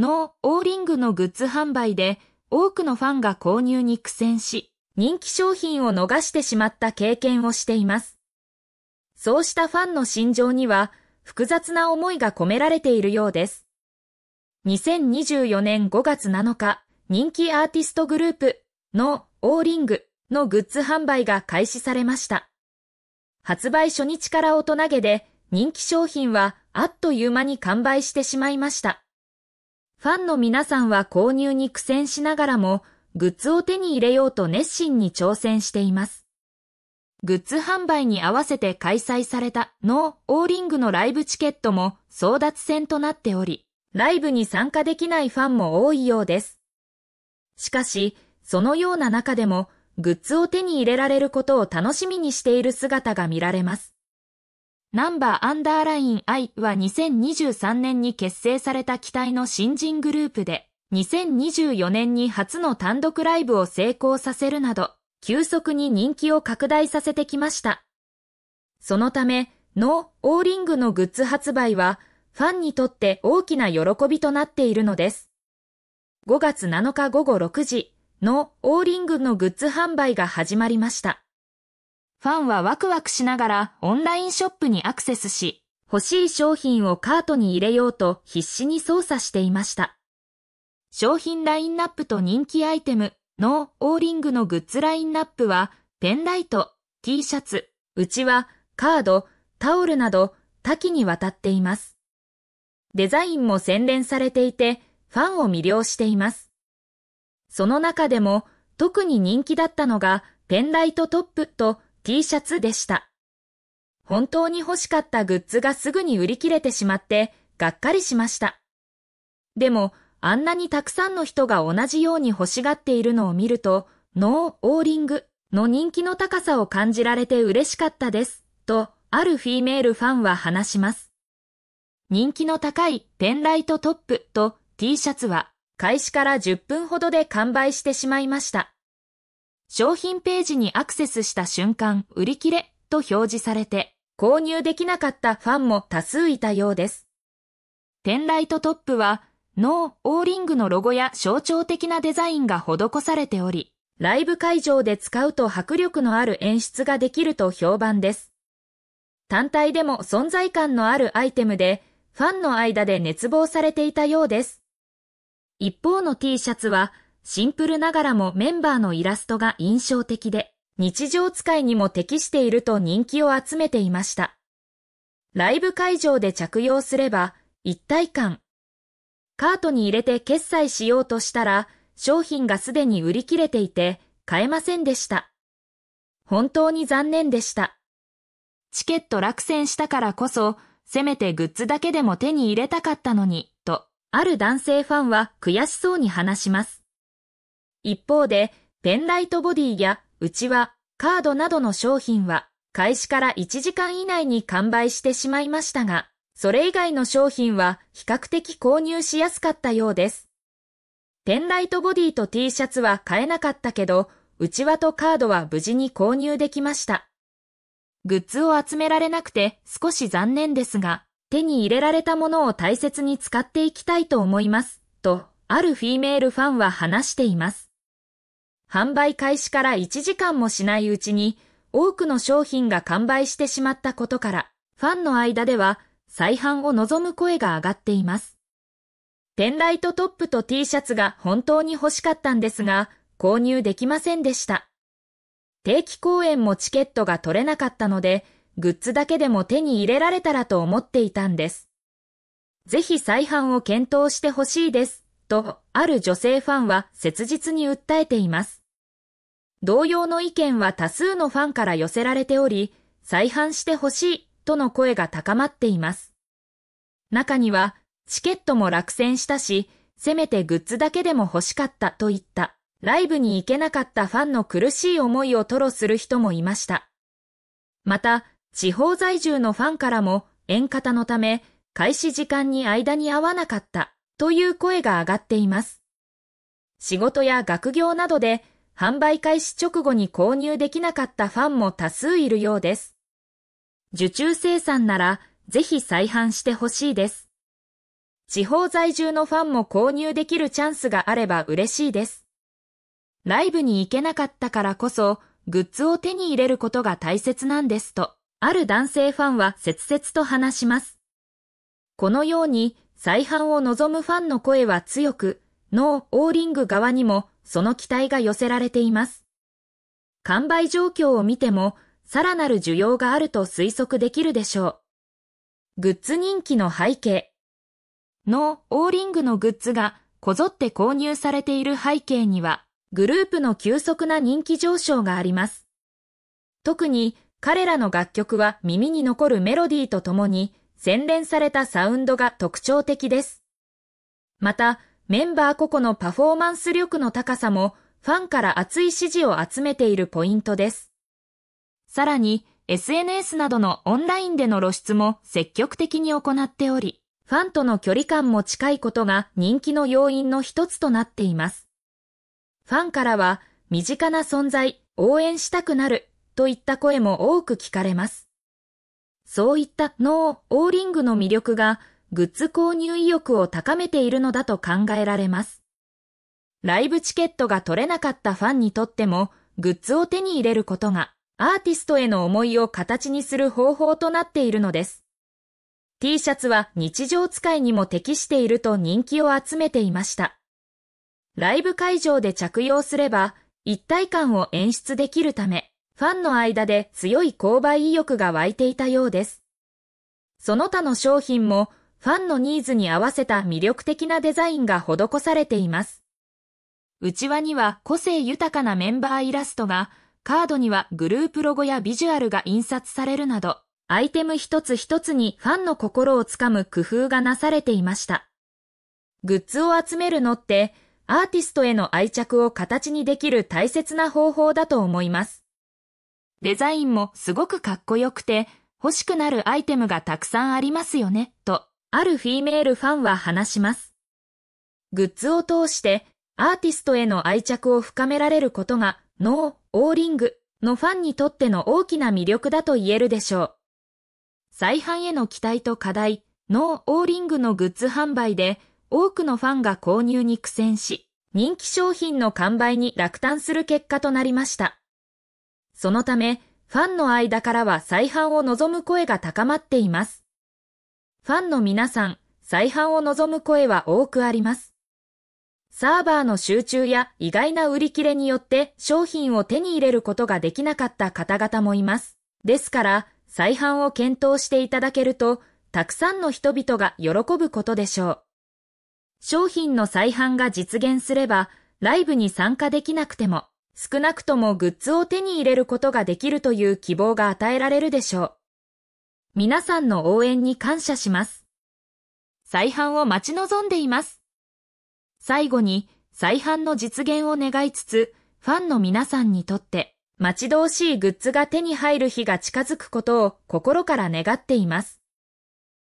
このオーリングのグッズ販売で多くのファンが購入に苦戦し、人気商品を逃してしまった経験をしています。そうしたファンの心情には複雑な思いが込められているようです。2024年5月7日、人気アーティストグループのオーリングのグッズ販売が開始されました。発売初日から大人げで人気商品はあっという間に完売してしまいました。ファンの皆さんは購入に苦戦しながらも、グッズを手に入れようと熱心に挑戦しています。グッズ販売に合わせて開催されたノーオーリングのライブチケットも争奪戦となっており、ライブに参加できないファンも多いようです。しかし、そのような中でも、グッズを手に入れられることを楽しみにしている姿が見られます。ナンバーアンダーライン I は2023年に結成された機体の新人グループで、2024年に初の単独ライブを成功させるなど、急速に人気を拡大させてきました。そのため、ノー・オーリングのグッズ発売は、ファンにとって大きな喜びとなっているのです。5月7日午後6時、ノー・オーリングのグッズ販売が始まりました。ファンはワクワクしながらオンラインショップにアクセスし、欲しい商品をカートに入れようと必死に操作していました。商品ラインナップと人気アイテム、ノーオーリングのグッズラインナップは、ペンライト、T シャツ、うちはカード、タオルなど多岐にわたっています。デザインも洗練されていて、ファンを魅了しています。その中でも、特に人気だったのが、ペンライトトップと T シャツでした。本当に欲しかったグッズがすぐに売り切れてしまって、がっかりしました。でも、あんなにたくさんの人が同じように欲しがっているのを見ると、ノーオーリングの人気の高さを感じられて嬉しかったです、と、あるフィーメールファンは話します。人気の高いペンライトトップと T シャツは開始から10分ほどで完売してしまいました。商品ページにアクセスした瞬間、売り切れと表示されて、購入できなかったファンも多数いたようです。ペンライトトップは、ノー、オーリングのロゴや象徴的なデザインが施されており、ライブ会場で使うと迫力のある演出ができると評判です。単体でも存在感のあるアイテムで、ファンの間で熱望されていたようです。一方の T シャツは、シンプルながらもメンバーのイラストが印象的で、日常使いにも適していると人気を集めていました。ライブ会場で着用すれば、一体感。カートに入れて決済しようとしたら、商品がすでに売り切れていて、買えませんでした。本当に残念でした。チケット落選したからこそ、せめてグッズだけでも手に入れたかったのに、と、ある男性ファンは悔しそうに話します。一方で、ペンライトボディやうちわ、カードなどの商品は開始から1時間以内に完売してしまいましたが、それ以外の商品は比較的購入しやすかったようです。ペンライトボディと T シャツは買えなかったけど、うちわとカードは無事に購入できました。グッズを集められなくて少し残念ですが、手に入れられたものを大切に使っていきたいと思います、と、あるフィーメールファンは話しています。販売開始から1時間もしないうちに多くの商品が完売してしまったことから、ファンの間では再販を望む声が上がっています。ペンライトトップと T シャツが本当に欲しかったんですが、購入できませんでした。定期公演もチケットが取れなかったので、グッズだけでも手に入れられたらと思っていたんです。ぜひ再販を検討してほしいです、と、ある女性ファンは切実に訴えています。同様の意見は多数のファンから寄せられており、再販してほしいとの声が高まっています。中には、チケットも落選したし、せめてグッズだけでも欲しかったといった、ライブに行けなかったファンの苦しい思いを吐露する人もいました。また、地方在住のファンからも、円方のため、開始時間に間に合わなかったという声が上がっています。仕事や学業などで販売開始直後に購入できなかったファンも多数いるようです。受注生産ならぜひ再販してほしいです。地方在住のファンも購入できるチャンスがあれば嬉しいです。ライブに行けなかったからこそ、グッズを手に入れることが大切なんですと、ある男性ファンは切々と話します。このように、再販を望むファンの声は強く、ノーオーリング側にもその期待が寄せられています。完売状況を見ても、さらなる需要があると推測できるでしょう。グッズ人気の背景。ノーオーリングのグッズがこぞって購入されている背景には、グループの急速な人気上昇があります。特に彼らの楽曲は耳に残るメロディーとともに洗練されたサウンドが特徴的です。また、メンバー個々のパフォーマンス力の高さもファンから熱い支持を集めているポイントです。さらに SNS などのオンラインでの露出も積極的に行っており、ファンとの距離感も近いことが人気の要因の一つとなっています。ファンからは身近な存在、応援したくなるといった声も多く聞かれます。そういったノー・オーリングの魅力がグッズ購入意欲を高めているのだと考えられます。ライブチケットが取れなかったファンにとっても、グッズを手に入れることが、アーティストへの思いを形にする方法となっているのです。T シャツは日常使いにも適していると人気を集めていました。ライブ会場で着用すれば、一体感を演出できるため、ファンの間で強い購買意欲が湧いていたようです。その他の商品もファンのニーズに合わせた魅力的なデザインが施されています。内輪には個性豊かなメンバーイラストが、カードにはグループロゴやビジュアルが印刷されるなど、アイテム一つ一つにファンの心をつかむ工夫がなされていました。グッズを集めるのって、アーティストへの愛着を形にできる大切な方法だと思います。デザインもすごくかっこよくて、欲しくなるアイテムがたくさんありますよね、と。あるフィーメールファンは話します。グッズを通してアーティストへの愛着を深められることがノー・オーリングのファンにとっての大きな魅力だと言えるでしょう。再販への期待と課題、ノー・オーリングのグッズ販売で多くのファンが購入に苦戦し、人気商品の完売に落胆する結果となりました。そのため、ファンの間からは再販を望む声が高まっています。ファンの皆さん、再販を望む声は多くあります。サーバーの集中や意外な売り切れによって商品を手に入れることができなかった方々もいます。ですから、再販を検討していただけると、たくさんの人々が喜ぶことでしょう。商品の再販が実現すれば、ライブに参加できなくても、少なくともグッズを手に入れることができるという希望が与えられるでしょう。皆さんの応援に感謝します。再販を待ち望んでいます。最後に再販の実現を願いつつ、ファンの皆さんにとって待ち遠しいグッズが手に入る日が近づくことを心から願っています。